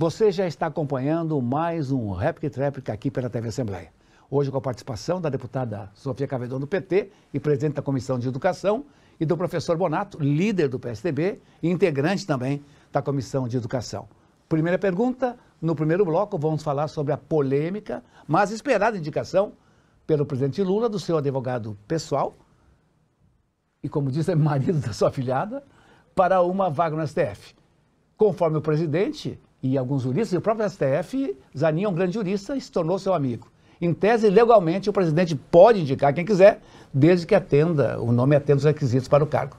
Você já está acompanhando mais um Replic Tréplica aqui pela TV Assembleia. Hoje com a participação da deputada Sofia Cavedon do PT e presidente da Comissão de Educação e do professor Bonato, líder do PSDB e integrante também da Comissão de Educação. Primeira pergunta, no primeiro bloco vamos falar sobre a polêmica, mas esperada indicação pelo presidente Lula do seu advogado pessoal e, como diz, é marido da sua afilhada, para uma vaga no STF. Conforme o presidente, e alguns juristas, e o próprio STF, Zanin é um grande jurista e se tornou seu amigo. Em tese, legalmente, o presidente pode indicar quem quiser, desde que atenda, o nome atenda os requisitos para o cargo.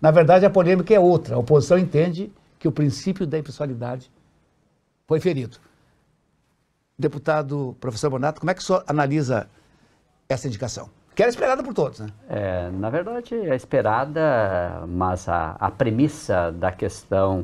Na verdade, a polêmica é outra. A oposição entende que o princípio da impessoalidade foi ferido. Deputado professor Bonato, como é que o senhor analisa essa indicação? Que era esperada por todos, né? É, na verdade, é esperada, mas a, a premissa da questão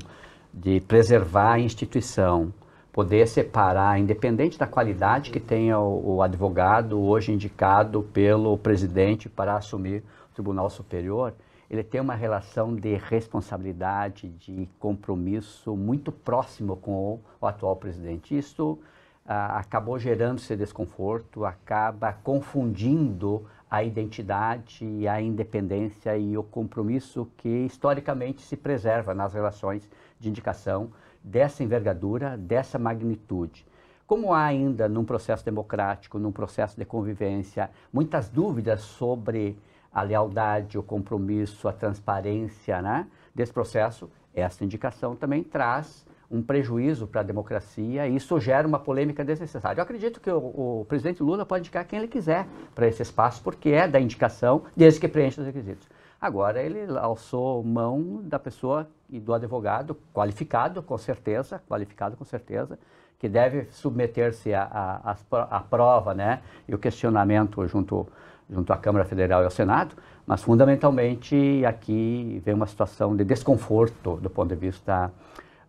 de preservar a instituição, poder separar, independente da qualidade que tenha o, o advogado hoje indicado pelo presidente para assumir o Tribunal Superior, ele tem uma relação de responsabilidade, de compromisso muito próximo com o, atual presidente. Isso ah, acabou gerando esse desconforto, acaba confundindo a identidade, a independência e o compromisso que historicamente se preserva nas relações de indicação dessa envergadura, dessa magnitude. Como há ainda num processo democrático, num processo de convivência, muitas dúvidas sobre a lealdade, o compromisso, a transparência né, desse processo, essa indicação também traz um prejuízo para a democracia e isso gera uma polêmica desnecessária. Eu acredito que o, o presidente Lula pode indicar quem ele quiser para esse espaço, porque é da indicação, desde que preencha os requisitos. Agora, ele alçou mão da pessoa e do advogado qualificado, com certeza, qualificado com certeza, que deve submeter-se à prova né, e o questionamento junto, junto à Câmara Federal e ao Senado, mas fundamentalmente aqui vem uma situação de desconforto do ponto de vista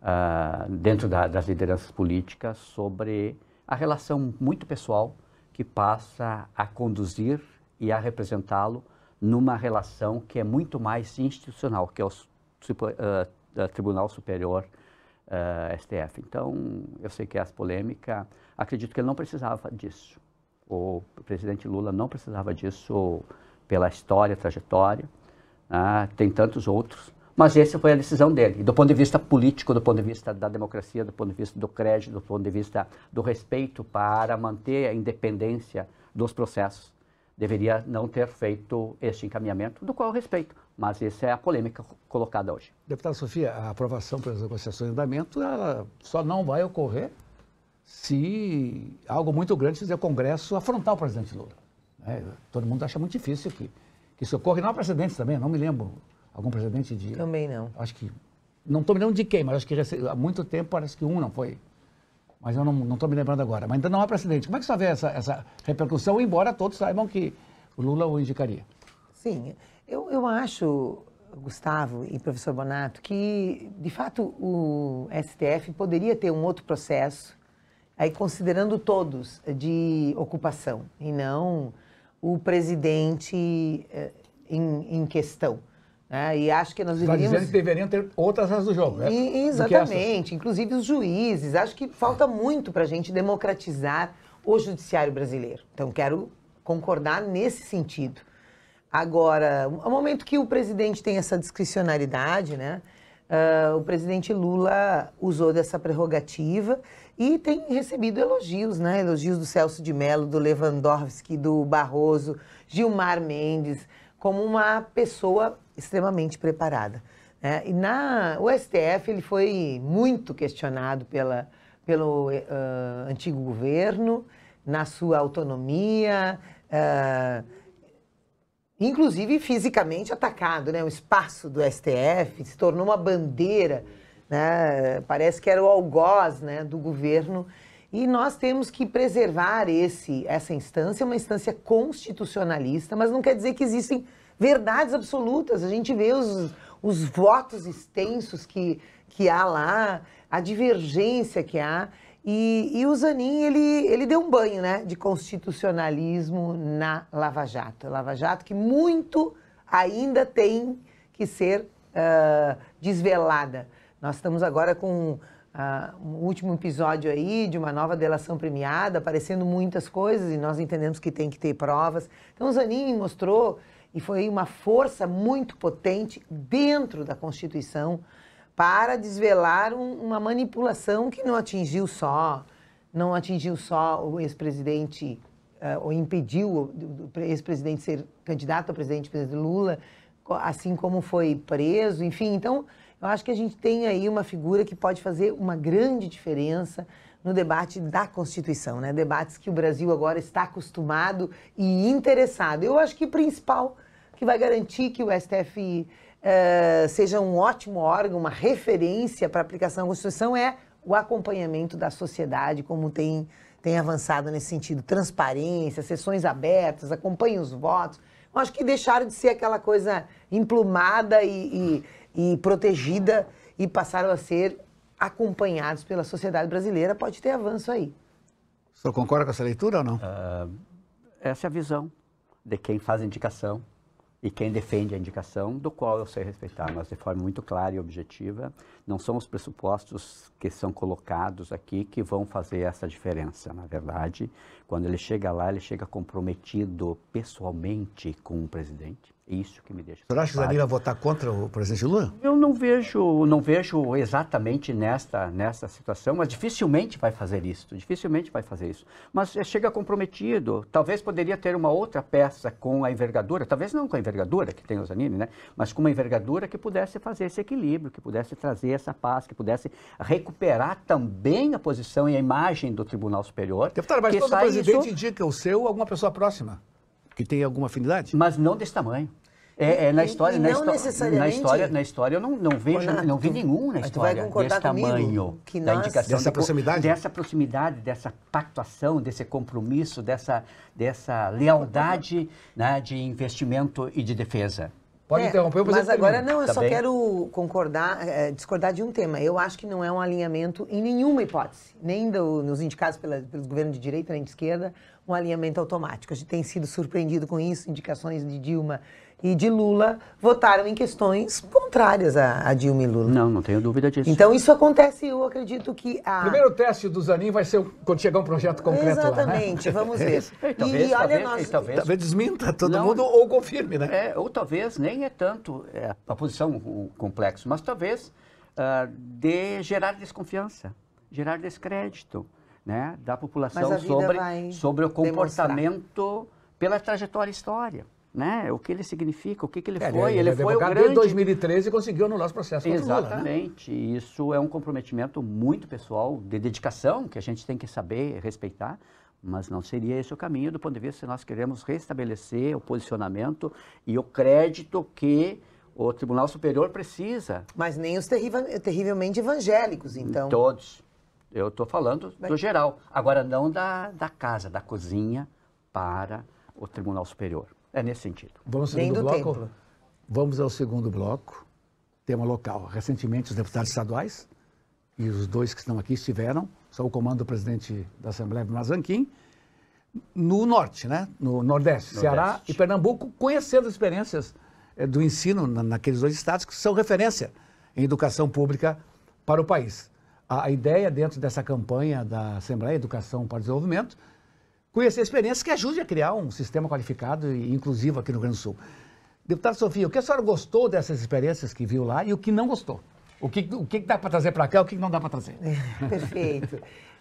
uh, dentro da, das lideranças políticas sobre a relação muito pessoal que passa a conduzir e a representá-lo numa relação que é muito mais institucional, que é os super, uh, Tribunal Superior uh, STF. Então, eu sei que é as polêmicas, acredito que ele não precisava disso. O presidente Lula não precisava disso pela história, trajetória. Né? Tem tantos outros. Mas essa foi a decisão dele. do ponto de vista político, do ponto de vista da democracia, do ponto de vista do crédito, do ponto de vista do respeito para manter a independência dos processos, deveria não ter feito este encaminhamento, do qual eu respeito. Mas essa é a polêmica colocada hoje. Deputada Sofia, a aprovação pelas negociações de andamento só não vai ocorrer se algo muito grande fizer o Congresso afrontar o presidente Lula. É, todo mundo acha muito difícil que, que isso ocorra. E não há precedentes também, não me lembro. Algum presidente de. Também não. Acho que. Não estou me lembrando de quem, mas acho que há muito tempo parece que um não foi. Mas eu não estou me lembrando agora. Mas ainda não há precedente. Como é que você vê essa, essa repercussão, embora todos saibam que o Lula o indicaria? Sim. Eu, eu acho, Gustavo e professor Bonato, que de fato o STF poderia ter um outro processo, aí considerando todos, de ocupação, e não o presidente eh, em, em questão. É, e acho que nós tá deveríamos... deveriam ter outras regras do jogo, né? E, exatamente, inclusive os juízes. Acho que falta muito para a gente democratizar o judiciário brasileiro. Então, quero concordar nesse sentido. Agora, ao momento que o presidente tem essa discricionariedade, né? Uh, o presidente Lula usou dessa prerrogativa e tem recebido elogios, né? Elogios do Celso de Mello, do Lewandowski, do Barroso, Gilmar Mendes, como uma pessoa extremamente preparada. Né? E na, o STF ele foi muito questionado pela, pelo uh, antigo governo, na sua autonomia. Uh, inclusive fisicamente atacado, né? O espaço do STF se tornou uma bandeira, né? Parece que era o algoz, né, do governo. E nós temos que preservar esse essa instância, uma instância constitucionalista, mas não quer dizer que existem verdades absolutas. A gente vê os, os votos extensos que, que há lá, a divergência que há. E, e o Zanin, ele, ele deu um banho né, de constitucionalismo na Lava Jato. Lava Jato que muito ainda tem que ser uh, desvelada. Nós estamos agora com uh, um último episódio aí de uma nova delação premiada, aparecendo muitas coisas e nós entendemos que tem que ter provas. Então, o Zanin mostrou e foi uma força muito potente dentro da Constituição para desvelar um, uma manipulação que não atingiu só, não atingiu só o ex-presidente, uh, ou impediu o ex-presidente ser candidato a presidente, presidente Lula, assim como foi preso, enfim. Então, eu acho que a gente tem aí uma figura que pode fazer uma grande diferença no debate da Constituição, né? Debates que o Brasil agora está acostumado e interessado. Eu acho que o principal que vai garantir que o STF uh, eh, seja um ótimo órgão, uma referência para a aplicação da Constituição, é o acompanhamento da sociedade, como tem, tem avançado nesse sentido. Transparência, sessões abertas, acompanha os votos. Eu acho que deixaram de ser aquela coisa emplumada e, e, e protegida e passaram a ser acompanhados pela sociedade brasileira. Pode ter avanço aí. O senhor concorda com essa leitura ou não? Uh, essa é a visão de quem faz indicação e quem defende a indicação, do qual eu sei respeitar, mas de forma muito clara e objetiva, não são os pressupostos que são colocados aqui que vão fazer essa diferença. Na verdade, quando ele chega lá, ele chega comprometido pessoalmente com o presidente, é isso que me deixa. O senhor acha que Zanin vai votar contra o presidente Lula? Eu não vejo, não vejo exatamente nesta, nesta situação, mas dificilmente vai fazer isso. Dificilmente vai fazer isso. Mas eh, chega comprometido. Talvez poderia ter uma outra peça com a envergadura, talvez não com a envergadura que tem o Zanini, né? mas com uma envergadura que pudesse fazer esse equilíbrio, que pudesse trazer essa paz, que pudesse recuperar também a posição e a imagem do Tribunal Superior. Deputado, mas todo presidente isso... indica o seu alguma pessoa próxima que tem alguma afinidade? Mas não desse tamanho. É, é, na história, na, necessariamente... na, história, na história eu não, não vejo, Renato, não vi nenhum na história desse tamanho, que nós... da indicação dessa proximidade, dessa proximidade, dessa pactuação, desse compromisso, dessa dessa lealdade, né, de investimento e de defesa. Pode é, interromper, mas, mas agora não, eu tá só bem? quero concordar, é, é, discordar de um tema. Eu acho que não é um alinhamento em nenhuma hipótese, nem do, nos indicados pela, pelos governos de direita nem de esquerda, um alinhamento automático. A gente tem sido surpreendido com isso, indicações de Dilma e de Lula votaram em questões contrárias a, a, Dilma e Lula. Não, não tenho dúvida disso. Então isso acontece, eu acredito que a... Primeiro teste do Zanin vai ser quando chegar um projeto concreto Exatamente, lá, né? vamos ver. e, e olha talvez, nós... talvez, talvez desminta todo não, mundo ou confirme, né? É, ou talvez nem é tanto é, a posição o complexo, mas talvez uh, de gerar desconfiança, gerar descrédito né, da população sobre, sobre o comportamento demonstrar. pela trajetória histórica né? O que ele significa, o que, que ele é, foi. É, ele, ele é foi o grande... em 2013 e conseguiu no nosso processo Exatamente. Lula, né? Isso é um comprometimento muito pessoal, de dedicação, que a gente tem que saber respeitar, mas não seria esse o caminho do ponto de vista se nós queremos restabelecer o posicionamento e o crédito que o Tribunal Superior precisa. Mas nem os terrivelmente evangélicos, então. Todos. Eu estou falando do geral. Agora, não da, da casa, da cozinha para o Tribunal Superior. É nesse sentido. Vamos ao segundo bloco? Tempo. Vamos ao segundo bloco. Tema local. Recentemente, os deputados estaduais e os dois que estão aqui estiveram, só o comando do presidente da Assembleia, Mazanquim, no norte, né? no nordeste, nordeste, Ceará e Pernambuco, conhecendo as experiências eh, do ensino naqueles dois estados que são referência em educação pública para o país. A, ideia dentro dessa campanha da Assembleia Educação para o Desenvolvimento conhecer experiências que ajude a criar um sistema qualificado e inclusivo aqui no Rio Grande do Sul. Deputada Sofia, o que a senhora gostou dessas experiências que viu lá e o que não gostou? O que, o que dá para trazer para cá, o que não dá para trazer? É, perfeito.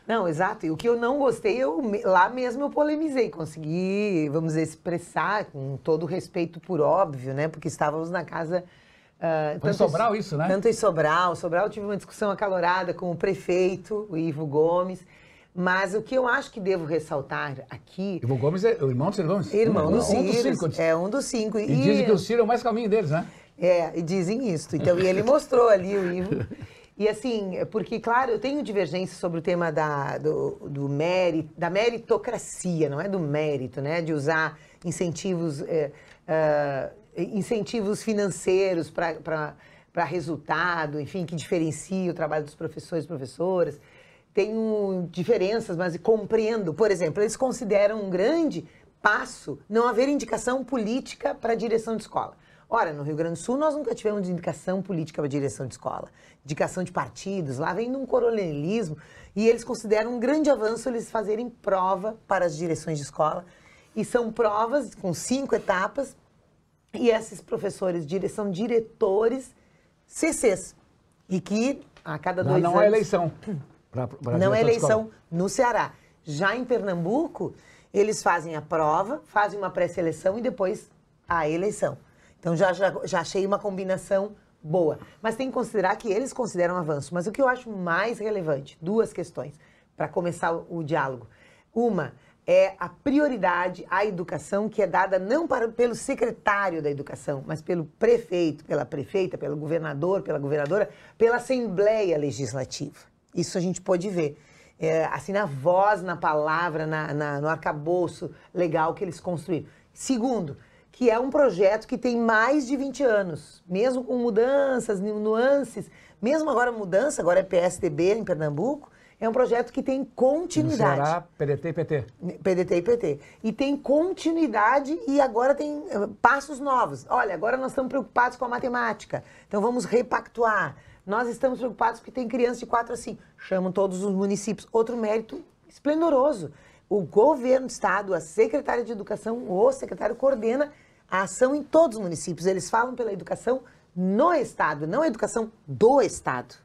Não, exato. E o que eu não gostei, eu, lá mesmo eu polemizei, consegui, vamos dizer, expressar com todo respeito por óbvio, né? Porque estávamos na casa. Uh, ah, tanto em Sobral isso, né? Tanto em Sobral. Sobral tive uma discussão acalorada com o prefeito, o Ivo Gomes. Mas o que eu acho que devo ressaltar aqui. Ivo Gomes é o irmão do Ciro Gomes? Irmão do Ciro. É, é um dos cinco. É um dos cinco. E, e dizem que o Ciro é o mais caminho deles, né? É, e dizem isso. Então, e ele mostrou ali o Ivo. E assim, porque, claro, eu tenho divergência sobre o tema da, do, do mérito, da meritocracia, não é do mérito, né? De usar incentivos, é, é, incentivos financeiros para resultado, enfim, que diferencia o trabalho dos professores e professoras tenho diferenças, mas compreendo. Por exemplo, eles consideram um grande passo não haver indicação política para a direção de escola. Ora, no Rio Grande do Sul nós nunca tivemos indicação política para direção de escola, indicação de partidos, lá vem um coronelismo, e eles consideram um grande avanço eles fazerem prova para as direções de escola. E são provas com cinco etapas, e esses professores são diretores CCs, e que a cada dois não, não anos... Não, é eleição. Pra, pra não é eleição no Ceará. Já em Pernambuco, eles fazem a prova, fazem uma pré-seleção e depois a eleição. Então já, já, já achei uma combinação boa. Mas tem que considerar que eles consideram avanço. Mas o que eu acho mais relevante, duas questões para começar o, o, diálogo. Uma é a prioridade à educação que é dada não para, pelo secretário da educação, mas pelo prefeito, pela prefeita, pelo governador, pela governadora, pela Assembleia Legislativa. Isso a gente pôde ver. É, assim, na voz, na palavra, na, na, no arcabouço legal que eles construíram. Segundo, que é um projeto que tem mais de 20 anos, mesmo com mudanças, nuances, mesmo agora mudança, agora é PSDB em Pernambuco, é um projeto que tem continuidade. Será PDT e PT. PDT e PT. E tem continuidade e agora tem eh, passos novos. Olha, agora nós estamos preocupados com a matemática, então vamos repactuar. Nós estamos preocupados porque tem criança de 4 a 5. Chamam todos os municípios. Outro mérito esplendoroso. O governo do estado, a secretária de educação, o secretário coordena a ação em todos os municípios. Eles falam pela educação no estado, não a educação do estado.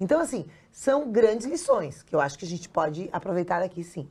Então, assim, são grandes lições que eu acho que a gente pode aproveitar aqui, sim.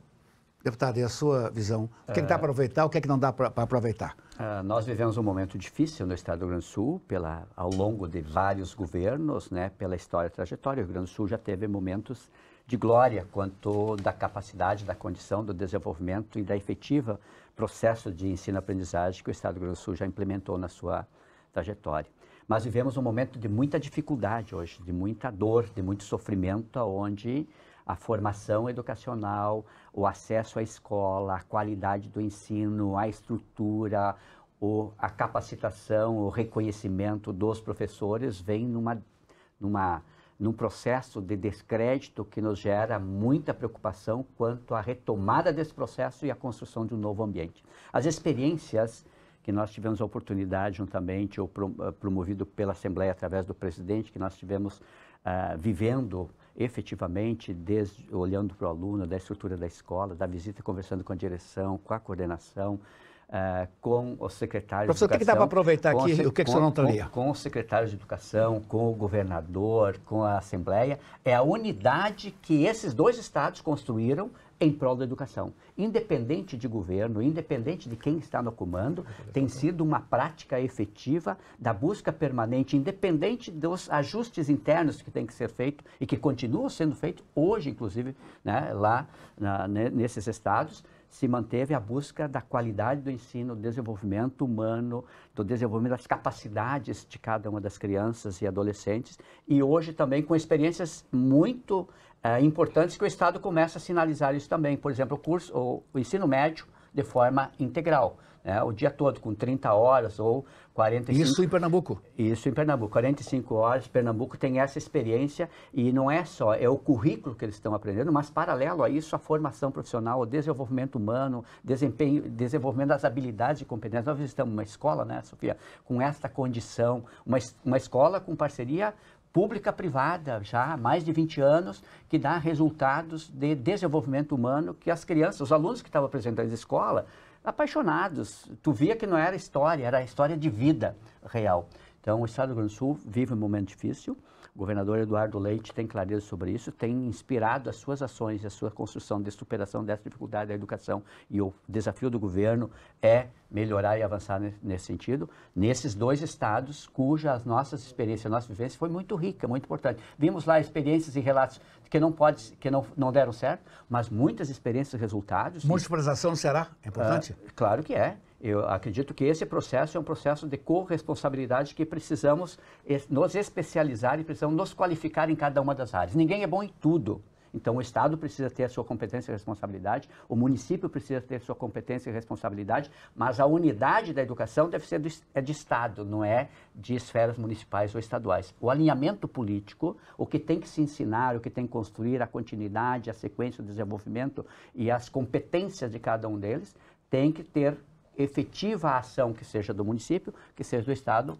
Deputado, e a sua visão? O que, é que dá é. para aproveitar, o que, é que não dá para aproveitar? Ah, nós vivemos um momento difícil no Estado do Rio Grande do Sul, pela, ao longo de vários governos, né, pela história e trajetória. O Rio Grande do Sul já teve momentos de glória quanto da capacidade, da condição, do desenvolvimento e da efetiva processo de ensino-aprendizagem que o Estado do Rio Grande do Sul já implementou na sua trajetória. Mas vivemos um momento de muita dificuldade hoje, de muita dor, de muito sofrimento, onde a formação educacional, o acesso à escola, a qualidade do ensino, a estrutura, o, a capacitação, o reconhecimento dos professores vem numa, numa, num processo de descrédito que nos gera muita preocupação quanto à retomada desse processo e à construção de um novo ambiente. As experiências que nós tivemos a oportunidade juntamente, ou eh, promovido pela Assembleia através do presidente, que nós tivemos uh, vivendo efetivamente, desde, olhando para o aluno, da estrutura da escola, da visita, conversando com a direção, com a coordenação, Uh, com o secretário Professor, de Educação. Professor, o que dá para aproveitar aqui? O, o que, que o senhor não traria? Com, com, o secretário de Educação, com o governador, com a Assembleia. É a unidade que esses dois estados construíram em prol da educação. Independente de governo, independente de quem está no comando, tem sido uma prática efetiva da busca permanente, independente dos ajustes internos que tem que ser feito e que continuam sendo feitos hoje, inclusive, né, lá na, nesses estados, se manteve a busca da qualidade do ensino, do desenvolvimento humano, do desenvolvimento das capacidades de cada uma das crianças e adolescentes, e hoje também com experiências muito é, importantes que o Estado começa a sinalizar isso também. Por exemplo, o curso, o, o ensino médio de forma integral né, o dia todo, com 30 horas ou 45... Isso em Pernambuco? Isso em Pernambuco, 45 horas, Pernambuco tem essa experiência e não é só, é o currículo que eles estão aprendendo, mas paralelo a isso, a formação profissional, o desenvolvimento humano, desempenho, desenvolvimento das habilidades e competências. Nós visitamos uma escola, né, Sofia, com esta condição, uma, uma escola com parceria pública-privada já há mais de 20 anos, que dá resultados de desenvolvimento humano que as crianças, os alunos que estavam apresentando a escola, apaixonados. Tu via que não era história, era história de vida real. Então, o Estado do Rio Grande do Sul vive um momento difícil. O governador Eduardo Leite tem clareza sobre isso, tem inspirado as suas ações, a sua construção de superação dessa dificuldade da educação. E o desafio do governo é melhorar e avançar nesse sentido, nesses dois estados cuja as nossas experiências, nossa vivência foi muito rica, muito importante. Vimos lá experiências e relatos que não pode, que não, não deram certo, mas muitas experiências e resultados. Multiplicação será importante? Uh, claro que é. Eu acredito que esse processo é um processo de corresponsabilidade que precisamos nos especializar e precisamos nos qualificar em cada uma das áreas. Ninguém é bom em tudo. Então, o Estado precisa ter a sua competência e responsabilidade, o município precisa ter a sua competência e responsabilidade, mas a unidade da educação deve ser do, é de Estado, não é de esferas municipais ou estaduais. O alinhamento político, o que tem que se ensinar, o que tem que construir, a continuidade, a sequência, o desenvolvimento e as competências de cada um deles, tem que ter efetiva a ação que seja do município, que seja do Estado,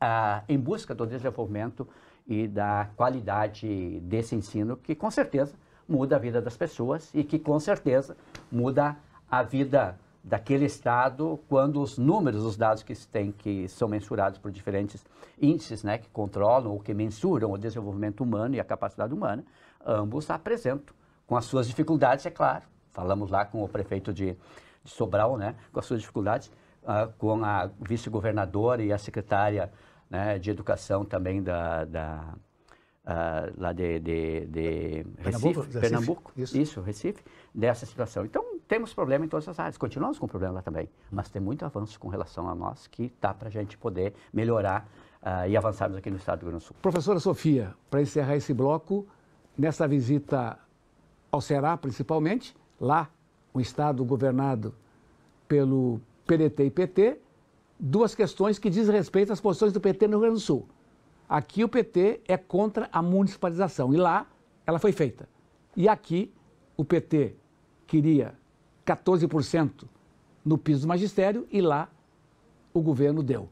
ah, em busca do desenvolvimento e da qualidade desse ensino, que com certeza muda a vida das pessoas e que com certeza muda a vida daquele estado quando os números, os dados que se tem, que são mensurados por diferentes índices, né, que controlam ou que mensuram o desenvolvimento humano e a capacidade humana, ambos apresentam com as suas dificuldades, é claro. Falamos lá com o prefeito de de Sobral, né, com as suas dificuldades, uh, com a vice-governadora e a secretária né, de educação também da, da Uh, lá de, de, de Pernambuco, Recife, Pernambuco, isso. isso. Recife, dessa situação. Então, temos problema em todas as áreas, continuamos com problema lá também, mas tem muito avanço com relação a nós que está para a gente poder melhorar uh, e avançarmos aqui no Estado do Rio Grande do Sul. Professora Sofia, para encerrar esse bloco, nessa visita ao Ceará, principalmente, lá um Estado governado pelo PDT e PT, duas questões que dizem respeito às posições do PT no Rio Grande do Sul. Aqui o PT é contra a municipalização e lá ela foi feita. E aqui o PT queria 14% no piso do magistério e lá o governo deu.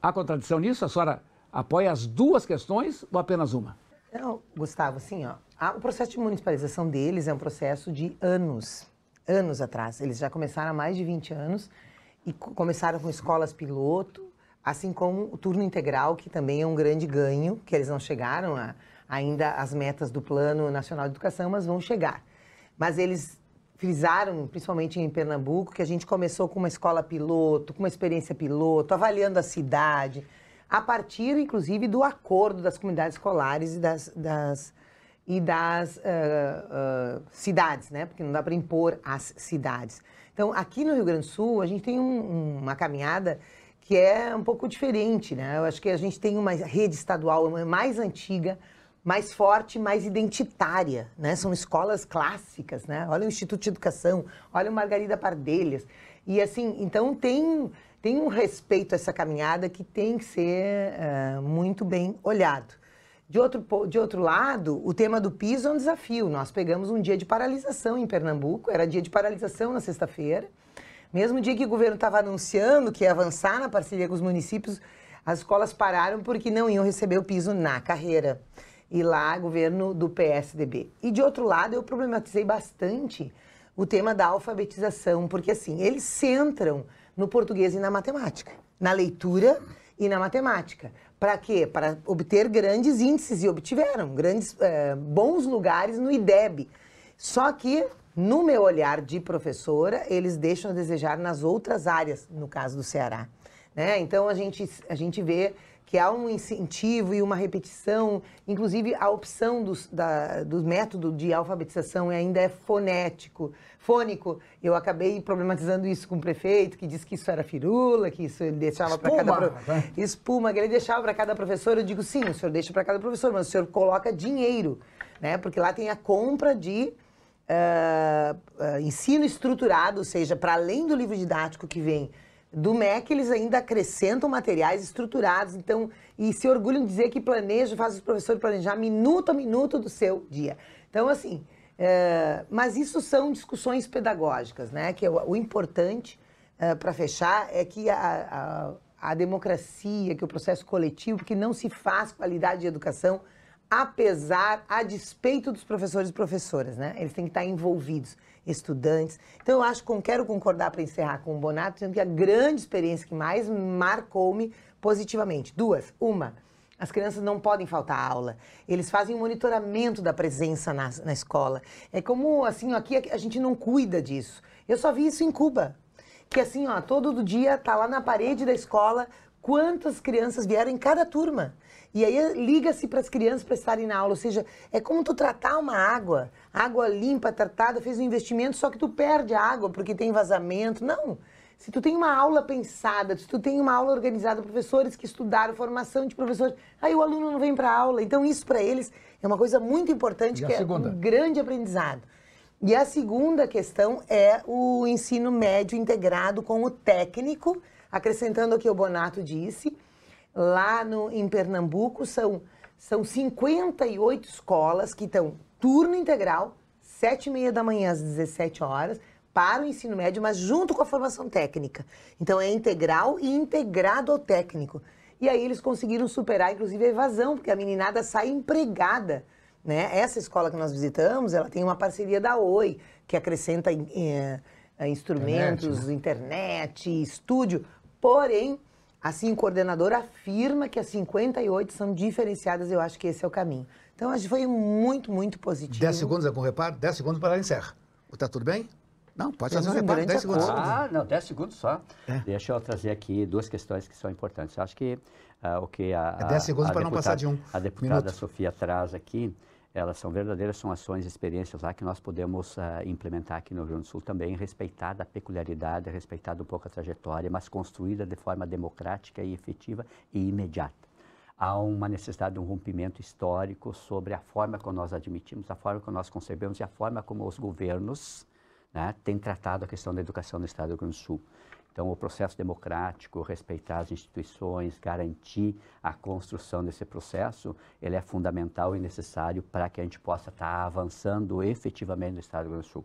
Há contradição nisso? A senhora apoia as duas questões ou apenas uma? Não, Gustavo, assim, ó, o processo de municipalização deles é um processo de anos anos atrás. Eles já começaram há mais de 20 anos e começaram com escolas piloto, assim como o turno integral, que também é um grande ganho, que eles não chegaram a, ainda às metas do Plano Nacional de Educação, mas vão chegar. Mas eles frisaram, principalmente em Pernambuco, que a gente começou com uma escola piloto, com uma experiência piloto, avaliando a cidade, a partir, inclusive, do acordo das comunidades escolares e das, das e das uh, uh, cidades, né? Porque não dá para impor as cidades. Então, aqui no Rio Grande do Sul, a gente tem um, uma caminhada que é um pouco diferente, né? Eu acho que a gente tem uma rede estadual mais antiga, mais forte, mais identitária, né? São escolas clássicas, né? Olha o Instituto de Educação, olha o Margarida Pardelhas. E assim, então tem, tem um respeito a essa caminhada que tem que ser uh, muito bem olhado. De outro, de outro lado, o tema do piso é um desafio. Nós pegamos um dia de paralisação em Pernambuco, era dia de paralisação na sexta-feira. Mesmo dia que o governo estava anunciando que ia avançar na parceria com os municípios, as escolas pararam porque não iam receber o piso na carreira. E lá, governo do PSDB. E de outro lado, eu problematizei bastante o tema da alfabetização, porque assim, eles centram no português e na matemática, na leitura e na matemática. Para quê? Para obter grandes índices e obtiveram grandes é, bons lugares no IDEB. Só que no meu olhar de professora, eles deixam a desejar nas outras áreas, no caso do Ceará. Né? Então a gente, a gente vê que há um incentivo e uma repetição, inclusive a opção dos, da, do método de alfabetização ainda é fonético, fônico. Eu acabei problematizando isso com o prefeito, que disse que isso era firula, que isso ele deixava para cada né? espuma, que ele deixava para cada professor. Eu digo sim, o senhor deixa para cada professor, mas o senhor coloca dinheiro, né? Porque lá tem a compra de uh, uh, ensino estruturado, ou seja, para além do livro didático que vem do MEC, eles ainda acrescentam materiais estruturados, então, e se orgulham de dizer que planeja faz os professores planejar minuto a minuto do seu dia. Então, assim, é, mas isso são discussões pedagógicas, né? Que é o, o importante, é, eh, para fechar, é que a, a, a democracia, que o processo coletivo, que não se faz qualidade de educação, apesar, a despeito dos professores e professoras, né? Eles têm que estar envolvidos estudantes. Então eu acho que quero concordar para encerrar com o Bonato, dizendo que a grande experiência que mais marcou-me positivamente. Duas. Uma, as crianças não podem faltar aula. Eles fazem um monitoramento da presença na, na escola. É como, assim, aqui a gente não cuida disso. Eu só vi isso em Cuba. Que assim, ó, todo dia tá lá na parede da escola quantas crianças vieram em cada turma. E aí liga-se para as crianças para estarem na aula, ou seja, é como tu tratar uma água, água limpa, tratada, fez um investimento, só que tu perde a água porque tem vazamento. Não. Se tu tem uma aula pensada, se tu tem uma aula organizada, professores que estudaram, formação de professores, aí o aluno não vem para a aula. Então isso para eles é uma coisa muito importante, e que é segunda? um grande aprendizado. E a segunda questão é o ensino médio integrado com o técnico, Acrescentando o que o Bonato disse, lá no, em Pernambuco são, são 58 escolas que estão turno integral, 7 e meia da manhã às 17 horas, para o ensino médio, mas junto com a formação técnica. Então é integral e integrado ao técnico. E aí eles conseguiram superar, inclusive, a evasão, porque a meninada sai empregada. Né? Essa escola que nós visitamos, ela tem uma parceria da Oi, que acrescenta é, instrumentos, internet, né? internet estúdio Porém, assim, o coordenador afirma que as 58 são diferenciadas, eu acho que esse é o caminho. Então, acho que foi muito, muito positivo. 10 segundos algum é reparo, 10 segundos para ela encerrar. Está tudo bem? Não, pode fazer um reparo, 10 segundos. Ah, não, 10 segundos só. É. Deixa eu trazer aqui duas questões que são importantes. Eu acho que uh, o que a. É 10 segundos para não passar de um. A deputada minuto. Sofia traz aqui elas são verdadeiras, são ações, experiências lá que nós podemos uh, implementar aqui no Rio Grande do Sul também, respeitada a peculiaridade, respeitada um pouco a trajetória, mas construída de forma democrática e efetiva e imediata. Há uma necessidade de um rompimento histórico sobre a forma como nós admitimos, a forma como nós concebemos e a forma como os governos né, têm tratado a questão da educação no Estado do Rio Grande do Sul. Então, o processo democrático, respeitar as instituições, garantir a construção desse processo, ele é fundamental e necessário para que a gente possa estar tá avançando efetivamente no Estado do Rio Grande do Sul.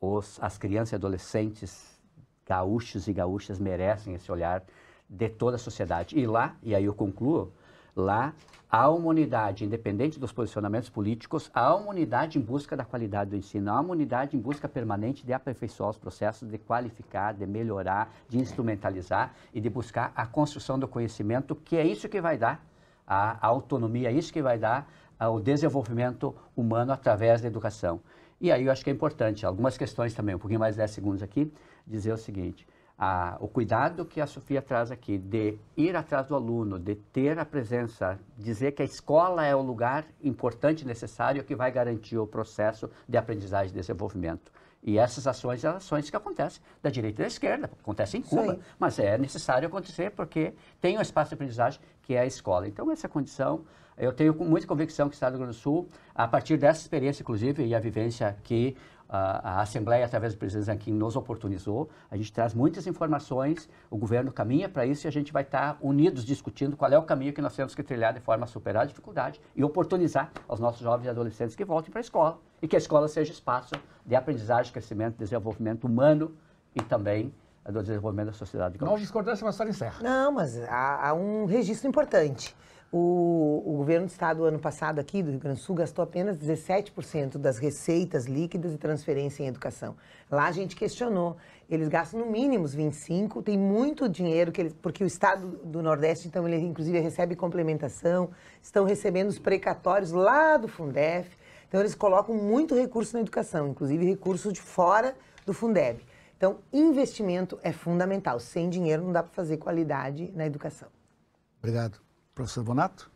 Os, as crianças e adolescentes gaúchos e gaúchas merecem esse olhar de toda a sociedade. E lá, e aí eu concluo, Lá há uma unidade, independente dos posicionamentos políticos, há uma unidade em busca da qualidade do ensino, há uma unidade em busca permanente de aperfeiçoar os processos, de qualificar, de melhorar, de instrumentalizar e de buscar a construção do conhecimento, que é isso que vai dar a autonomia, é isso que vai dar ao desenvolvimento humano através da educação. E aí eu acho que é importante, algumas questões também, um pouquinho mais de 10 segundos aqui, dizer o seguinte a, o cuidado que a Sofia traz aqui de ir atrás do aluno, de ter a presença, dizer que a escola é o lugar importante, necessário, que vai garantir o processo de aprendizagem e desenvolvimento. E essas ações são ações que acontecem da direita e da esquerda, acontecem em Cuba, mas é necessário acontecer porque tem um espaço de aprendizagem que é a escola. Então, essa condição, eu tenho muita convicção que o Estado do Rio Grande do Sul, a partir dessa experiência, inclusive, e a vivência que a, Assembleia, através do presidente Zanquim, nos oportunizou. A gente traz muitas informações, o governo caminha para isso e a gente vai estar tá unidos discutindo qual é o caminho que nós temos que trilhar de forma a superar a dificuldade e oportunizar aos nossos jovens e adolescentes que voltem para a escola e que a escola seja espaço de aprendizagem, crescimento, desenvolvimento humano e também eh, do desenvolvimento da sociedade. Não discordamos, mas a senhora encerra. Não, mas há, há um registro importante. O, o, governo do estado, ano passado, aqui do Rio Grande do Sul, gastou apenas 17% das receitas líquidas e transferência em educação. Lá a gente questionou. Eles gastam no mínimo 25%, tem muito dinheiro, que eles, porque o estado do Nordeste, então, ele inclusive recebe complementação, estão recebendo os precatórios lá do Fundef. Então, eles colocam muito recurso na educação, inclusive recursos de fora do Fundeb. Então, investimento é fundamental. Sem dinheiro não dá para fazer qualidade na educação. Obrigado. Professor Bonato.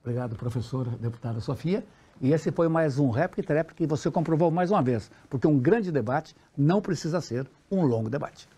Obrigado, professora, deputada Sofia. E esse foi mais um Réplica e que você comprovou mais uma vez, porque um grande debate não precisa ser um longo debate.